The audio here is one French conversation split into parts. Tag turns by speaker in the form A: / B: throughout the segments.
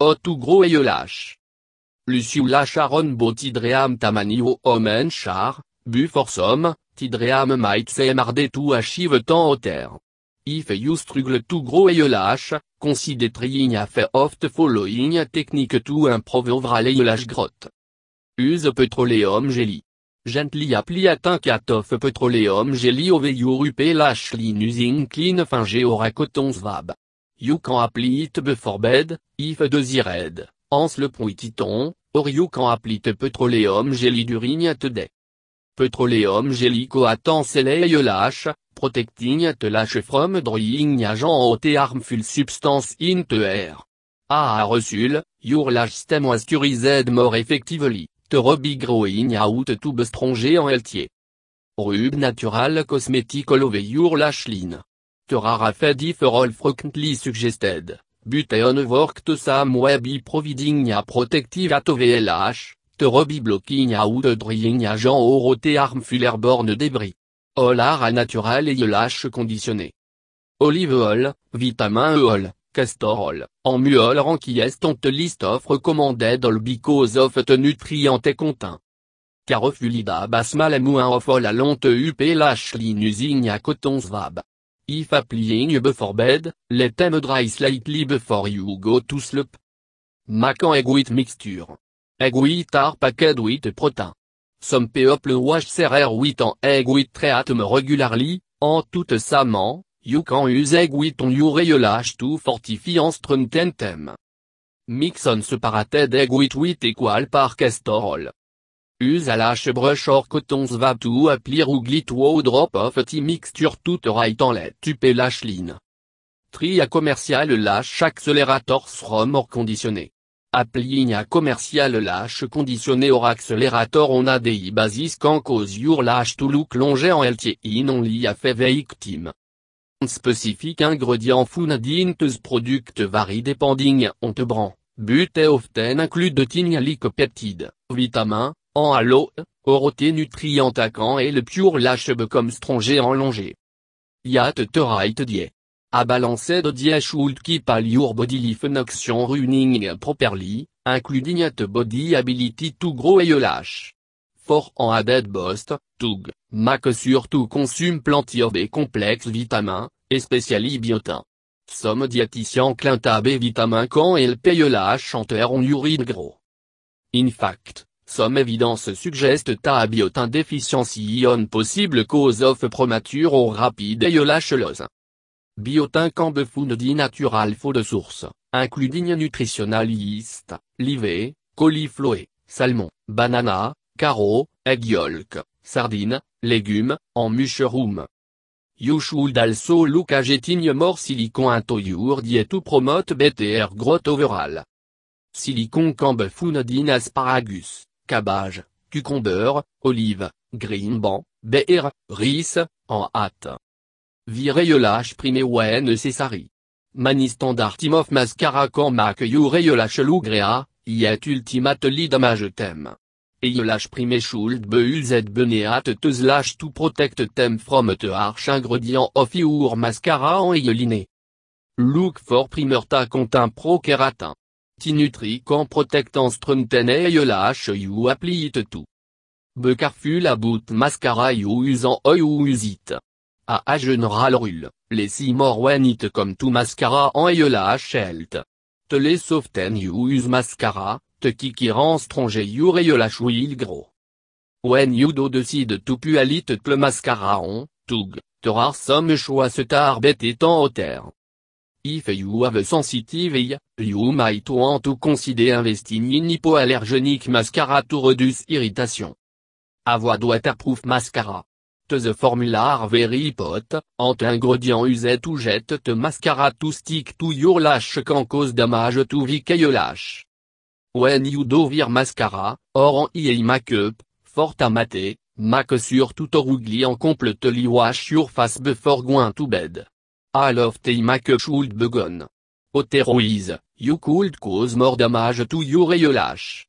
A: O ou gro e eulach. la charon beau tidream tamani omen char, bu forsom, tidream mardé tou achive tant terre. If struggle tout gros e lâche, considé triing a fait oft following technique tout et lâche grotte. Use petroleum e jelly. Gently appliatin katof petroleum jelly over upe lâche clean using clean fin cotton swab You can apply it before bed, if desired, ans le titon, or you can apply it petroleum jelly during at day. Petroleum jelly coatant soleil lâche, protecting at lâche from drying agent or et harmful substance in the air. Ah resul, your lâche stem moisturized more effectively, the ruby growing out tube stronger en Healthier. Rub natural cosmetic over your lash line. Terra Arafat if all frequently suggested, but unworked some way providing a protective at VLH, the robbie blocking out drying agent or Orote harmful airborne debris. All are natural et lâche conditionné. Olive oil, vitamin E oil, castor oil, en muol ranky est on the list of recommended all because of the nutrient et content. Carofulida basmal mouin of all a up lâche linusing à coton svab. If applying before bed, let them dry slightly before you go to sleep. Macan egg with mixture. Egg with are packed with protein. Some people wash their hair with an egg with treatment regularly, en toute main you can use egg with on your eyelash to fortify and strengthen them. Mix on separated egg with equal par castor oil. Use a lâche brush or coton swab to ou glit ou drop of tea mixture to right let la lash line. Tria commercial lash accelerator from or conditionné. Applying a commercial lash conditionné or accelerator on a des basis can cause your lash to look longé en LT in only a team. Specific ingredient in these product vary depending on the brand, but often include de like peptide, en halo, oroté nutrient taquant et le pur lâche comme strongé en longé. Yat right die. A balancé de die keep your body life noction running properly, including at body ability to grow et lâche. For en added bost, tug, mac surtout consume plenty of et vitamines vitamins, especially biotin. Some diéticien à B vitamin quand elle paye en chanteur on urine gros. In fact, Some evidence ta biotin deficiency ion possible cause of premature or rapid loss. Biotin be found in natural food source, including digne yeast, livé, colifloé, salmon, banana, carreau, egg yolk, sardine, légumes, en mushroom. You should also look at getting more silicon into your diet to promote better growth overall. Silicon be found in asparagus cabage, cucumber, olive, green ban, beer, riz, en hâte. mascara standard necessari. mascara quand mac il lugrea, iet tem. Et agetem. lâche prime schuld beuzet beneat slash to protect them from te harsh ingredient of your mascara en eyeliner. Look for primerta pro keratin. Tinutrican protectans strunten lâche ou appliite tout. la about mascara ou usant oi ou usite. A general rule, les si it, comme tout mascara en a elt. Te les soften you use mascara, te kikirans stronger you rayolach will gros. When you do decide to pualit le mascara on, tug, te rare somme choix se tarbet étant au terre. If you have sensitive you might want to consider investing in hypoallergenic mascara to reduce irritation. Avoid waterproof mascara. The formula are very pot, and ingredient used to jet the mascara to stick to your lash can cause damage to your lash. When you do wear mascara, or eye makeup, for tamate, make sure to thoroughly en completely wash your face before going to bed all of time should begun. Otherwise, you could cause more damage to your eyelash.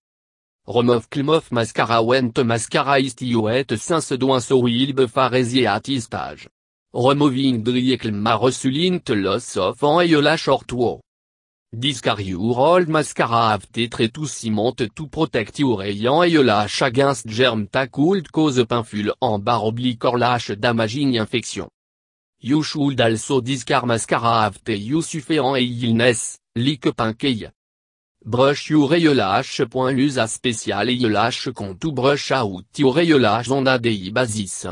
A: Remove clean mascara when to mascara is still at since doing so will be far easier at this stage. Removing dry eczema resulting loss of an eyelash or two. Discard your old mascara after tetre to cement to protect your eyelash against germ ta could cause painful en bar oblique or lash damaging infection. You should also discard mascara after you suffer an e illness, like pancake. Brush your eyelash. Use a special eyelash con to brush out your eyelash on a daily basis.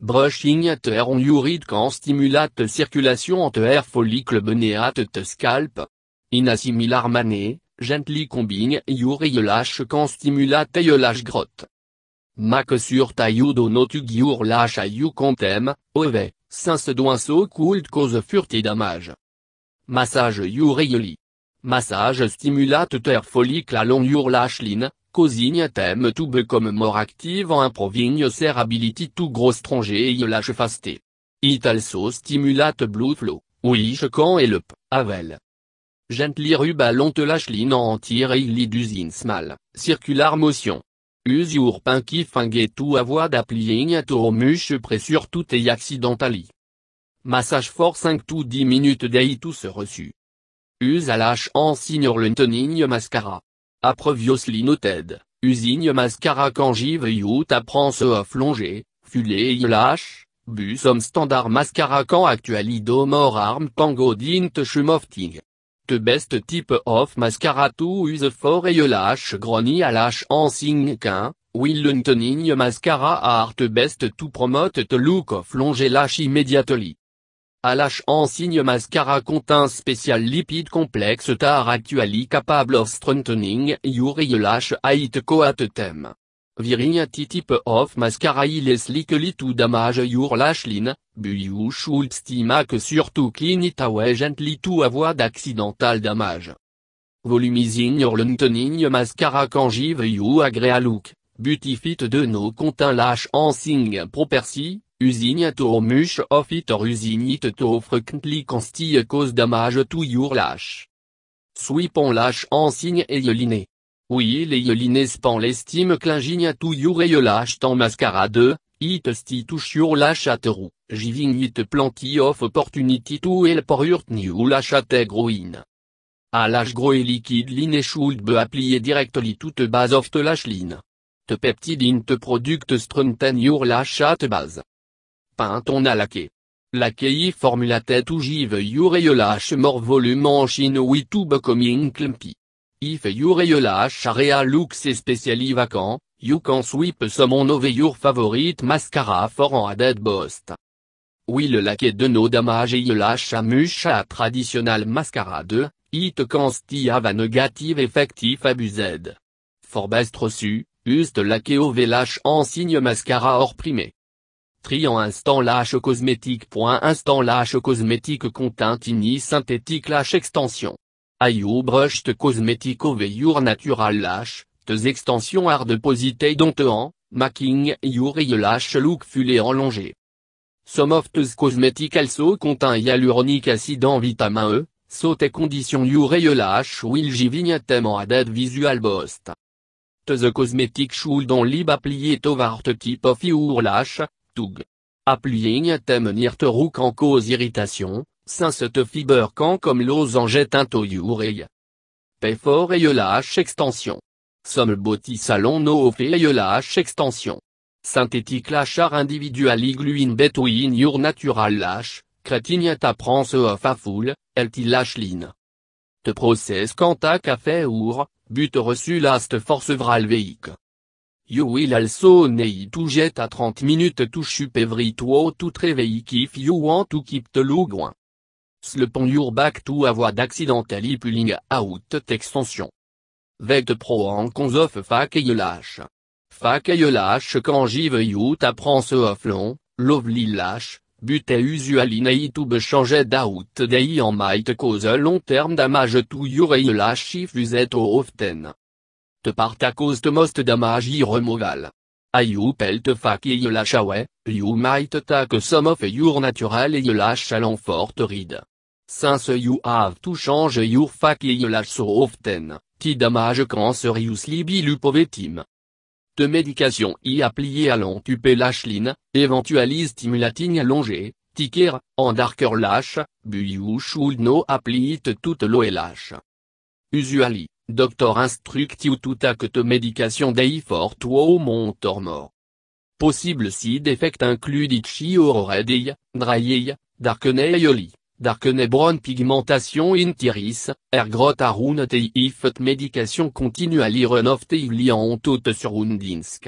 A: Brushing at hair on your read can stimulate circulation at hair er follicle beneath the scalp. In e a similar manner, gently combine your eyelash can stimulate eyelash growth. Make sure that you do not your lash you contem, over. E saint sau could cause furti d'amage. Massage uréoli. Massage terre follicle la long your Lacheline, causing thème tube comme mort active en improving serability to grosse stranger et lâche fasté. It also stimulate Blue flow, which can help, avel. Gently rub à line en anti Lidusine small, circular motion tout avoir avoid au tourmuche pressure tout et accidentali. Massage fort 5 tout 10 minutes d'ai tout se reçu. Us à lâche en signor lentenigne mascara. previously noted, usigne mascara quand yout apprend ce à flonger, fulé y lâche, bus standard mascara quand actualido mor arm tango dint chumofting. The best type of mascara to use for eyelash granny lash enhancing will toning mascara art the best to promote the look of long lash immediately. Alash signe mascara contains special lipid complex that are actually capable of strengthening your eyelash height coat them. Virinia type of mascara slick slickly to damage your lash line, but you should still make sure clean it away gently to avoid accidental damage. Volumizing your lengthening mascara can give you a great look, but if it no contain lash enhancing property, using it or much of it or using it to frequently can cause damage to your lash. Sweep on lash enhancing eyeliné. Oui les pan l'estime yolache tant mascara de it yur la chateroux, it plenty of opportunity to el porurt new la groin. À l'âge gros et liquide line schuld be direct directly toute base of te lachline. Te peptide in te product strunten your la chate base. Peint on a laqué. Laquei formula tête ou jive your volume en chine we to becoming clumpy. If your Eulach area looks especially vacant, you can sweep someone over your favorite mascara for an added oui Will laquer de no damage et amush a traditional mascara 2, it can still have a negative effectif abused. For best reçu, ust laquer over en signe mascara or primé. Triant instant lâche cosmétique. Instant lâche cosmétique contient synthétique lâche extension the cosmetic Cosmetico Your Natural Lash, Tes Extension Hard Posited on en, Making Your Lash Look Fulé en longé. Some of the cosmetic also contain hyaluronic acid and vitamin E, so te condition your lash will you a them added visual boost. The cosmetic should only be applied to the tip of your lash, tug. Applying them near the root cause irritation, Saint te fibre quand comme losange tintoyurei. fort et lâche extension. Somme boti salon no et H extension. Synthétique lachar individual igluine between your natural lâche, ta prance of a foule, elti line. Te process quanta café our, but reçu last force vral You will also ney to jette à 30 minutes to up every tout to if you want to keep the le pont your back to avoid accidentally pulling out extension. Vect pro en cons fac et lâche. Fac et lâche quand jive yout apprend ce off lovely lâche, but et usually YouTube change d'out day en might cause long terme damage to your et lâche if au often. Te part à cause de most damage irremoval. You pelt fac et lâche away, ah you might take some of your natural et lâche à l'enfort Since you have to change your faceliage so often, ti damage cancer you sleepy lupovetim. De médication y à long tupé lachline, éventualise stimulating allongée, ticker, en darker lash, but you should no apply it toute l'OLH. Usually, doctor instruct you to take the medication day for two month or more. Possible si effect include itchy or red eye, dry eye, Darkenebron pigmentation in tiris, ergrot arun teifet médication continue à l'iren of e surundinsk.